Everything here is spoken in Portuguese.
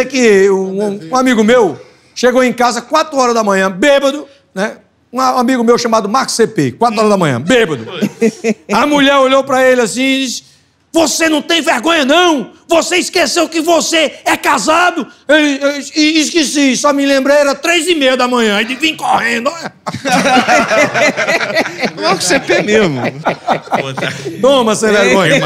Até que um, um amigo meu chegou em casa 4 horas da manhã, bêbado, né? Um amigo meu chamado Marcos CP, 4 horas da manhã, bêbado. A mulher olhou para ele assim e disse: Você não tem vergonha, não? Você esqueceu que você é casado? E esqueci, só me lembrei, era três e meia da manhã, e vim correndo. Marcos CP mesmo. Toma, sem vergonha.